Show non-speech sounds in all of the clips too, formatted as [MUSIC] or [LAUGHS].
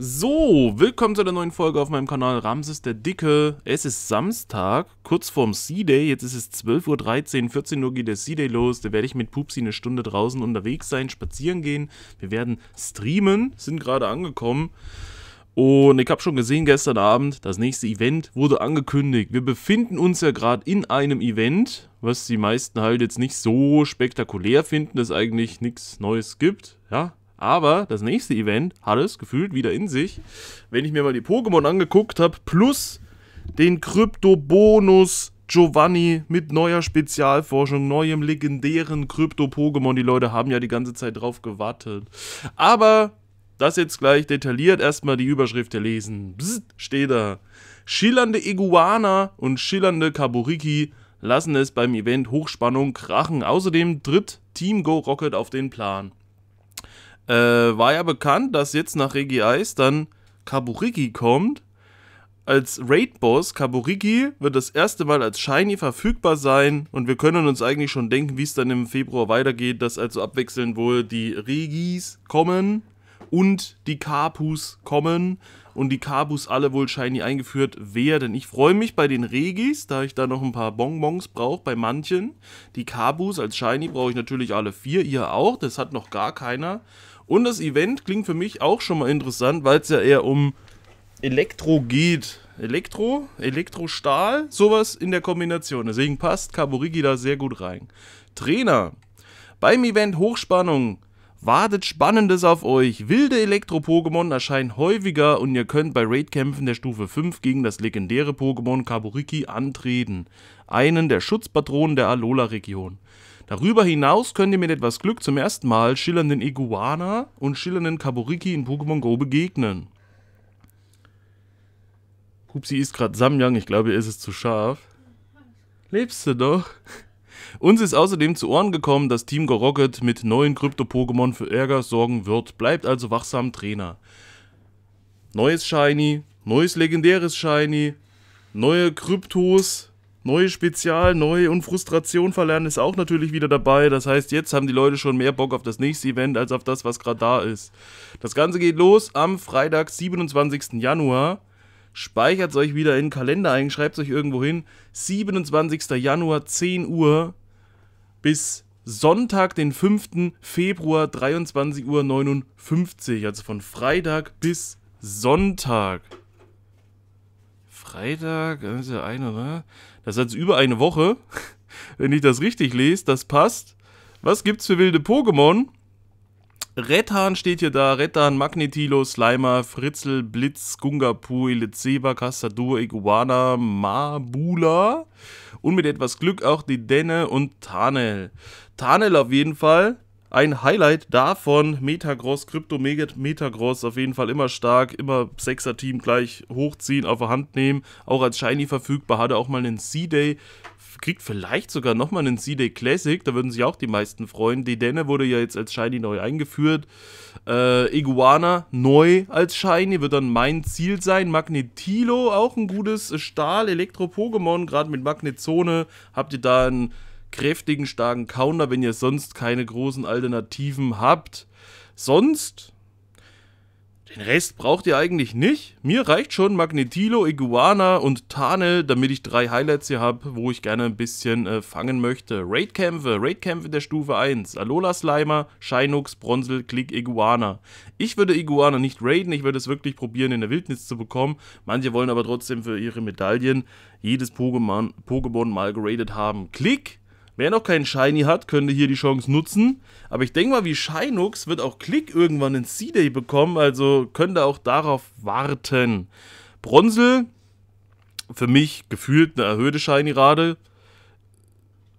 So, willkommen zu einer neuen Folge auf meinem Kanal Ramses der Dicke. Es ist Samstag, kurz vorm C-Day. Jetzt ist es 12.13 Uhr, 14 Uhr geht der C-Day los. Da werde ich mit Pupsi eine Stunde draußen unterwegs sein, spazieren gehen. Wir werden streamen, sind gerade angekommen. Und ich habe schon gesehen gestern Abend, das nächste Event wurde angekündigt. Wir befinden uns ja gerade in einem Event, was die meisten halt jetzt nicht so spektakulär finden, dass eigentlich nichts Neues gibt. Ja, aber das nächste Event hat es gefühlt wieder in sich. Wenn ich mir mal die Pokémon angeguckt habe, plus den Krypto-Bonus Giovanni mit neuer Spezialforschung, neuem legendären Krypto-Pokémon. Die Leute haben ja die ganze Zeit drauf gewartet. Aber das jetzt gleich detailliert erstmal die Überschrift lesen. Psst, steht da. Schillernde Iguana und schillernde Kaburiki lassen es beim Event Hochspannung krachen. Außerdem tritt Team Go Rocket auf den Plan äh, war ja bekannt, dass jetzt nach Regi Eis dann Kaburigi kommt. Als Raid-Boss Kaburigi wird das erste Mal als Shiny verfügbar sein und wir können uns eigentlich schon denken, wie es dann im Februar weitergeht, dass also abwechselnd wohl die Regis kommen und die Kapus kommen und die Kapus alle wohl shiny eingeführt werden. Ich freue mich bei den Regis, da ich da noch ein paar Bonbons brauche bei manchen. Die Kapus als shiny brauche ich natürlich alle vier, ihr auch, das hat noch gar keiner. Und das Event klingt für mich auch schon mal interessant, weil es ja eher um Elektro geht. Elektro, Elektrostahl, sowas in der Kombination. Deswegen passt Kaburigi da sehr gut rein. Trainer. Beim Event Hochspannung wartet Spannendes auf euch. Wilde Elektro-Pokémon erscheinen häufiger und ihr könnt bei Raidkämpfen der Stufe 5 gegen das legendäre Pokémon Kaburiki antreten. Einen der Schutzpatronen der Alola-Region. Darüber hinaus könnt ihr mit etwas Glück zum ersten Mal schillernden Iguana und schillernden Kaburiki in Pokémon Go begegnen. Pupsi ist gerade Samyang, ich glaube, er ist es zu scharf. Lebst du doch? Uns ist außerdem zu Ohren gekommen, dass Team Gorocket mit neuen Krypto-Pokémon für Ärger sorgen wird. Bleibt also wachsam, Trainer. Neues Shiny, neues legendäres Shiny, neue Kryptos, Neue Spezial, neue und Frustration verlernen ist auch natürlich wieder dabei. Das heißt, jetzt haben die Leute schon mehr Bock auf das nächste Event als auf das, was gerade da ist. Das Ganze geht los am Freitag, 27. Januar. Speichert es euch wieder in den Kalender ein, schreibt es euch irgendwo hin. 27. Januar, 10 Uhr bis Sonntag, den 5. Februar, 23.59 Uhr. Also von Freitag bis Sonntag. Freitag, das ist eine, ne? Das ist jetzt über eine Woche. [LAUGHS] Wenn ich das richtig lese, das passt. Was gibt's für wilde Pokémon? Rettan steht hier da. Rettan, Magnetilo, Slimer, Fritzel, Blitz, Gungapu, Elizeba, Castadur, Iguana, Mabula. Und mit etwas Glück auch die Denne und Tanel. Tanel auf jeden Fall ein Highlight davon, Metagross, Krypto Metagross auf jeden Fall immer stark, immer Sechser-Team gleich hochziehen, auf der Hand nehmen, auch als Shiny verfügbar, hatte auch mal einen C-Day, kriegt vielleicht sogar nochmal einen C-Day Classic, da würden sich auch die meisten freuen, Dedenne wurde ja jetzt als Shiny neu eingeführt, äh, Iguana neu als Shiny, wird dann mein Ziel sein, Magnetilo auch ein gutes Stahl-Elektro-Pokémon, gerade mit Magnetzone, habt ihr da ein kräftigen, starken Counter, wenn ihr sonst keine großen Alternativen habt. Sonst, den Rest braucht ihr eigentlich nicht. Mir reicht schon Magnetilo, Iguana und Tane, damit ich drei Highlights hier habe, wo ich gerne ein bisschen äh, fangen möchte. Raidkämpfe, Raidkämpfe der Stufe 1. Alola Slimer, Shinux, Bronzel, Klick, Iguana. Ich würde Iguana nicht raiden, ich würde es wirklich probieren, in der Wildnis zu bekommen. Manche wollen aber trotzdem für ihre Medaillen jedes Pokémon, Pokémon mal geradet haben. Klick Wer noch keinen Shiny hat, könnte hier die Chance nutzen. Aber ich denke mal, wie Shinux wird auch Klick irgendwann ins C-Day bekommen, also könnte auch darauf warten. Bronzel, für mich gefühlt eine erhöhte Shiny-Rate.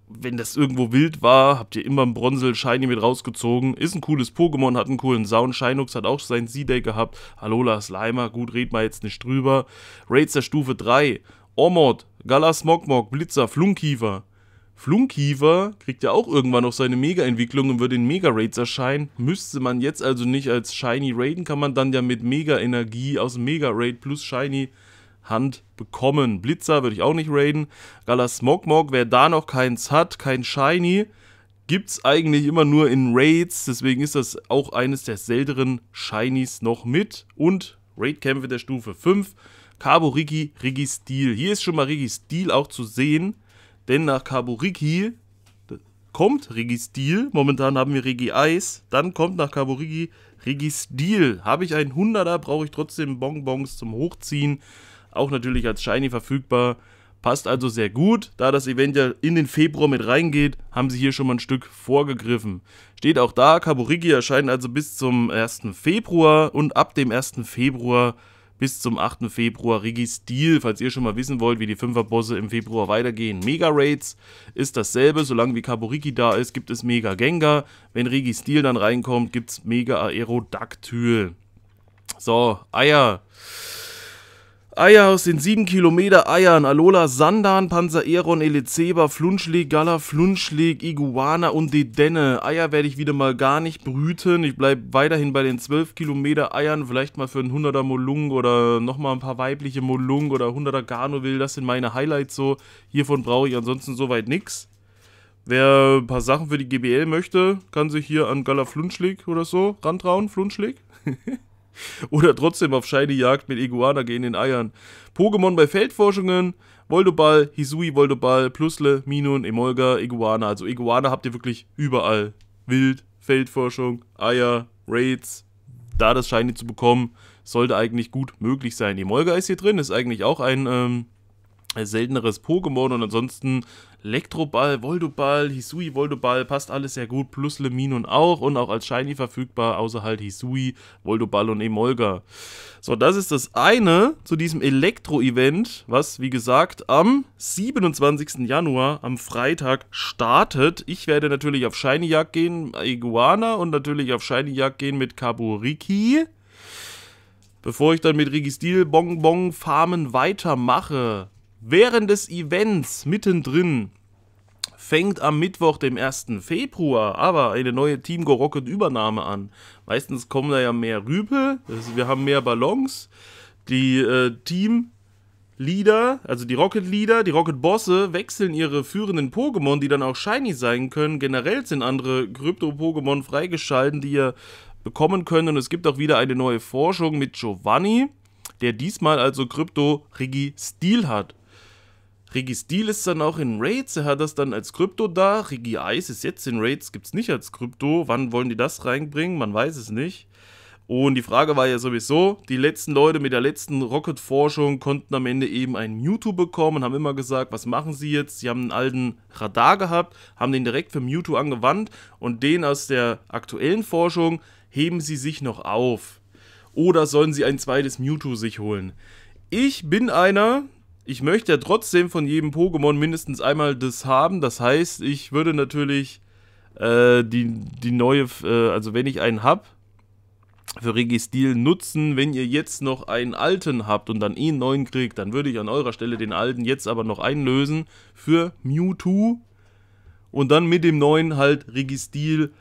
Wenn das irgendwo wild war, habt ihr immer einen Bronzel Shiny mit rausgezogen. Ist ein cooles Pokémon, hat einen coolen Sound. Shinux hat auch seinen C-Day gehabt. Alola Slimer, gut, red mal jetzt nicht drüber. Raids der Stufe 3. Ormod, Galasmogmog, Blitzer, Flunkiefer. Flunkiefer kriegt ja auch irgendwann noch seine Mega-Entwicklung und wird in Mega-Raids erscheinen. Müsste man jetzt also nicht als Shiny raiden, kann man dann ja mit Mega-Energie aus Mega-Raid plus Shiny Hand bekommen. Blitzer würde ich auch nicht raiden. Galasmogmog, wer da noch keins hat, kein Shiny, gibt es eigentlich immer nur in Raids. Deswegen ist das auch eines der seltenen Shinies noch mit. Und Raid-Kämpfe der Stufe 5. Cabo Rigi, Rigi Steel. Hier ist schon mal Rigi Steel auch zu sehen. Denn nach Kaburiki kommt Registil. Momentan haben wir Regi Eis. Dann kommt nach Kaburiki Registil. Habe ich einen 100er, brauche ich trotzdem Bonbons zum Hochziehen. Auch natürlich als Shiny verfügbar. Passt also sehr gut. Da das Event ja in den Februar mit reingeht, haben sie hier schon mal ein Stück vorgegriffen. Steht auch da, Kaburiki erscheint also bis zum 1. Februar und ab dem 1. Februar bis zum 8. Februar Registil, falls ihr schon mal wissen wollt, wie die Fünferbosse im Februar weitergehen. Mega Raids ist dasselbe, solange wie Kaburiki da ist, gibt es Mega Gengar. Wenn Registil dann reinkommt, gibt es Mega Aerodactyl. So, Eier. Eier aus den 7 Kilometer Eiern, Alola, Sandan, Panzer Eron, Elezeba, Flunschlig, Gala, Flunschlig, Iguana und Dedenne. Eier werde ich wieder mal gar nicht brüten. Ich bleibe weiterhin bei den 12 Kilometer Eiern. Vielleicht mal für einen 100er Molung oder nochmal ein paar weibliche Molung oder 100er Garnovil. Das sind meine Highlights so. Hiervon brauche ich ansonsten soweit nichts. Wer ein paar Sachen für die GBL möchte, kann sich hier an Gala Flunschlig oder so rantrauen. Flunschlig. [LAUGHS] [LAUGHS] Oder trotzdem auf Shiny Jagd mit Iguana gehen in Eiern. Pokémon bei Feldforschungen. Voldoball, Hisui Voldoball, Plusle, Minun, Emolga, Iguana. Also Iguana habt ihr wirklich überall. Wild, Feldforschung, Eier, Raids. Da das Shiny zu bekommen, sollte eigentlich gut möglich sein. Emolga ist hier drin, ist eigentlich auch ein... Ähm äh, selteneres Pokémon und ansonsten Elektroball, Voldoball, Hisui, Voldoball, passt alles sehr gut, plus Leminon auch und auch als Shiny verfügbar, außer halt Hisui, Voldoball und Emolga. So, das ist das eine zu diesem Elektro-Event, was wie gesagt am 27. Januar, am Freitag, startet. Ich werde natürlich auf Shiny-Jagd gehen, Iguana und natürlich auf Shiny-Jagd gehen mit Kaburiki. Bevor ich dann mit Registil Bong Bong Farmen weitermache, Während des Events mittendrin fängt am Mittwoch, dem 1. Februar, aber eine neue Team Go Rocket Übernahme an. Meistens kommen da ja mehr Rüpel, also wir haben mehr Ballons. Die äh, Team Leader, also die Rocket Leader, die Rocket Bosse wechseln ihre führenden Pokémon, die dann auch shiny sein können. Generell sind andere Krypto-Pokémon freigeschalten, die ihr bekommen könnt. Und es gibt auch wieder eine neue Forschung mit Giovanni, der diesmal also Krypto-Rigi-Stil hat. Rigi Steel ist dann auch in Raids, er hat das dann als Krypto da. Rigi Ice ist jetzt in Raids, gibt es nicht als Krypto. Wann wollen die das reinbringen? Man weiß es nicht. Und die Frage war ja sowieso, die letzten Leute mit der letzten Rocket-Forschung konnten am Ende eben einen Mewtwo bekommen und haben immer gesagt, was machen sie jetzt? Sie haben einen alten Radar gehabt, haben den direkt für Mewtwo angewandt und den aus der aktuellen Forschung heben sie sich noch auf. Oder sollen sie ein zweites Mewtwo sich holen? Ich bin einer, ich möchte ja trotzdem von jedem Pokémon mindestens einmal das haben. Das heißt, ich würde natürlich äh, die, die neue, äh, also wenn ich einen habe, für Registil nutzen, wenn ihr jetzt noch einen alten habt und dann eh einen neuen kriegt, dann würde ich an eurer Stelle den alten jetzt aber noch einlösen für Mewtwo und dann mit dem neuen halt Registil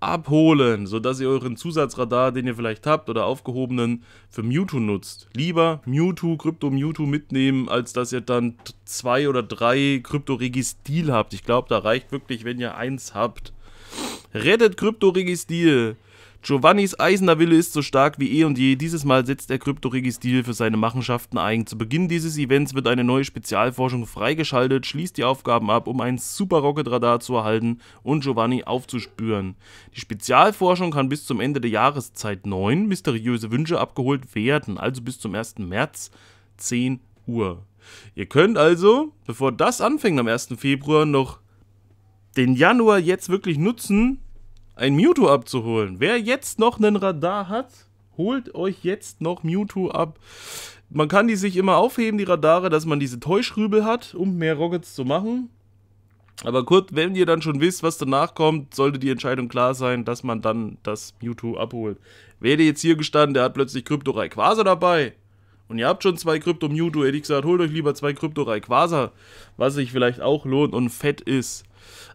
abholen, sodass ihr euren Zusatzradar, den ihr vielleicht habt oder aufgehobenen, für Mewtwo nutzt. Lieber Mewtwo, Krypto Mewtwo mitnehmen, als dass ihr dann zwei oder drei Krypto Registil habt. Ich glaube, da reicht wirklich, wenn ihr eins habt. Rettet Krypto Registil! Giovannis eiserner Wille ist so stark wie eh und je. Dieses Mal setzt er Kryptorigis Deal für seine Machenschaften ein. Zu Beginn dieses Events wird eine neue Spezialforschung freigeschaltet, schließt die Aufgaben ab, um ein Super Rocket Radar zu erhalten und Giovanni aufzuspüren. Die Spezialforschung kann bis zum Ende der Jahreszeit 9 mysteriöse Wünsche abgeholt werden, also bis zum 1. März 10 Uhr. Ihr könnt also, bevor das anfängt am 1. Februar, noch den Januar jetzt wirklich nutzen, ein Mewtwo abzuholen. Wer jetzt noch einen Radar hat, holt euch jetzt noch Mewtwo ab. Man kann die sich immer aufheben, die Radare, dass man diese Täuschrübel hat, um mehr Rockets zu machen. Aber kurz, wenn ihr dann schon wisst, was danach kommt, sollte die Entscheidung klar sein, dass man dann das Mewtwo abholt. Wäre jetzt hier gestanden, der hat plötzlich Krypto Rayquaza dabei. Und ihr habt schon zwei Krypto Mewtwo, hätte ich gesagt, holt euch lieber zwei Krypto Rayquaza, was sich vielleicht auch lohnt und fett ist.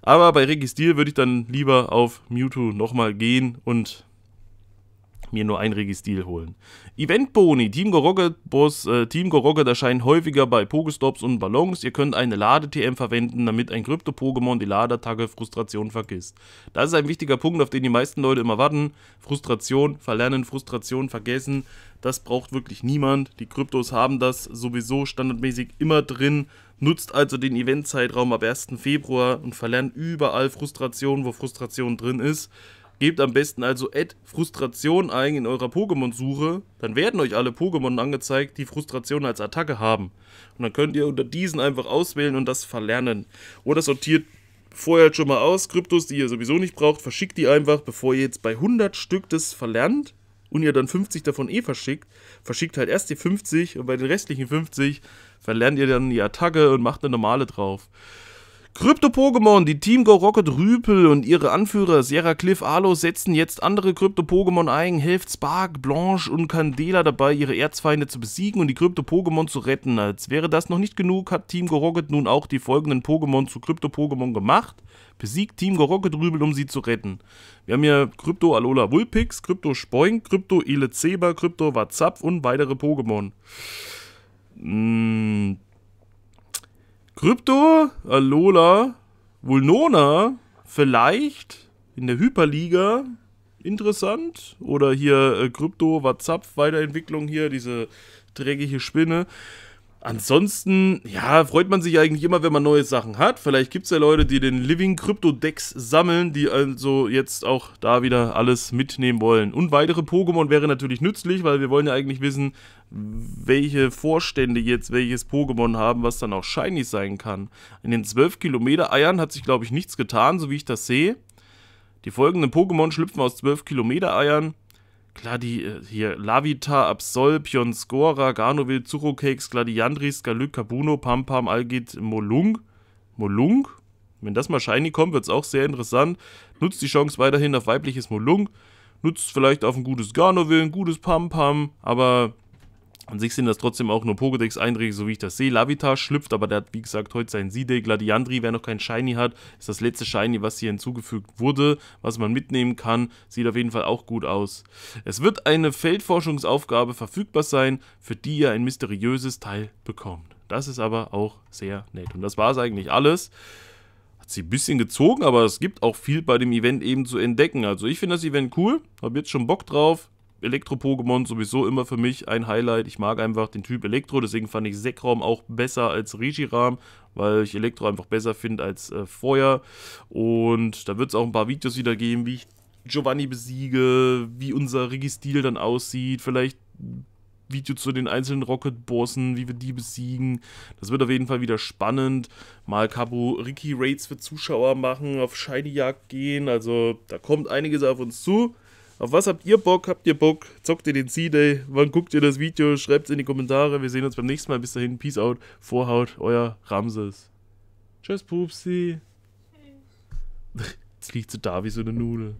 Aber bei Registil würde ich dann lieber auf Mewtwo nochmal gehen und mir nur ein Registil holen. Eventboni, Team Gorogge, Boss, äh, Team Gorogge erscheinen häufiger bei Pokestops und Ballons. Ihr könnt eine Lade-TM verwenden, damit ein Krypto-Pokémon die Ladeattacke Frustration vergisst. Das ist ein wichtiger Punkt, auf den die meisten Leute immer warten. Frustration, verlernen, Frustration, vergessen. Das braucht wirklich niemand. Die Kryptos haben das sowieso standardmäßig immer drin nutzt also den Eventzeitraum ab 1. Februar und verlernt überall Frustration, wo Frustration drin ist. Gebt am besten also Add Frustration ein in eurer Pokémon-Suche, dann werden euch alle Pokémon angezeigt, die Frustration als Attacke haben. Und dann könnt ihr unter diesen einfach auswählen und das verlernen. Oder sortiert vorher schon mal aus, Kryptos, die ihr sowieso nicht braucht, verschickt die einfach, bevor ihr jetzt bei 100 Stück das verlernt und ihr dann 50 davon eh verschickt, verschickt halt erst die 50 und bei den restlichen 50 verlernt ihr dann die Attacke und macht eine normale drauf. Krypto-Pokémon, die Team Go Rocket Rüpel und ihre Anführer Sierra Cliff Alo setzen jetzt andere Krypto-Pokémon ein, hilft Spark, Blanche und Candela dabei, ihre Erzfeinde zu besiegen und die Krypto-Pokémon zu retten. Als wäre das noch nicht genug, hat Team Go Rocket nun auch die folgenden Pokémon zu Krypto-Pokémon gemacht. Besiegt Team Go Rocket Rübel, um sie zu retten. Wir haben hier Krypto Alola Vulpix, Krypto Spoink, Krypto Elezeba, Krypto Wazapf und weitere Pokémon. Mmh. Krypto, Alola, Vulnona, vielleicht in der Hyperliga interessant. Oder hier äh, Krypto, WhatsApp, Weiterentwicklung hier, diese dreckige Spinne. Ansonsten, ja, freut man sich eigentlich immer, wenn man neue Sachen hat. Vielleicht gibt es ja Leute, die den Living Crypto Decks sammeln, die also jetzt auch da wieder alles mitnehmen wollen. Und weitere Pokémon wäre natürlich nützlich, weil wir wollen ja eigentlich wissen, welche Vorstände jetzt welches Pokémon haben, was dann auch shiny sein kann. In den 12 Kilometer Eiern hat sich, glaube ich, nichts getan, so wie ich das sehe. Die folgenden Pokémon schlüpfen aus 12 Kilometer Eiern. Klar, die äh, hier Lavita, Absol, Pion Scora, Garnovil, Zuchrokeks, Gladiandris, Galyk, Kabuno, Pampam, Algit, Molung. Molung? Wenn das mal shiny kommt, wird es auch sehr interessant. Nutzt die Chance weiterhin auf weibliches Molung. Nutzt vielleicht auf ein gutes Garnovil, ein gutes Pampam, aber an sich sind das trotzdem auch nur Pokédex Einträge, so wie ich das sehe. Lavita schlüpft, aber der hat wie gesagt heute seinen Siedel. Gladiandri, wer noch kein Shiny hat, ist das letzte Shiny, was hier hinzugefügt wurde, was man mitnehmen kann. Sieht auf jeden Fall auch gut aus. Es wird eine Feldforschungsaufgabe verfügbar sein, für die ihr ein mysteriöses Teil bekommt. Das ist aber auch sehr nett. Und das war es eigentlich alles Hat sie ein bisschen gezogen, aber es gibt auch viel bei dem Event eben zu entdecken. Also ich finde das Event cool, habe jetzt schon Bock drauf. Elektro-Pokémon sowieso immer für mich ein Highlight. Ich mag einfach den Typ Elektro, deswegen fand ich Sekrom auch besser als Rigiram, weil ich Elektro einfach besser finde als äh, Feuer. Und da wird es auch ein paar Videos wieder geben, wie ich Giovanni besiege, wie unser Registil dann aussieht, vielleicht Video zu den einzelnen Rocket-Bossen, wie wir die besiegen. Das wird auf jeden Fall wieder spannend. Mal Cabo Ricky Raids für Zuschauer machen, auf Shiny Jagd gehen. Also da kommt einiges auf uns zu. Auf was habt ihr Bock? Habt ihr Bock? Zockt ihr den C-Day? Wann guckt ihr das Video? Schreibt es in die Kommentare. Wir sehen uns beim nächsten Mal. Bis dahin, Peace out, Vorhaut, euer Ramses. Tschüss, Pupsi. Jetzt liegt sie da wie so eine Nudel.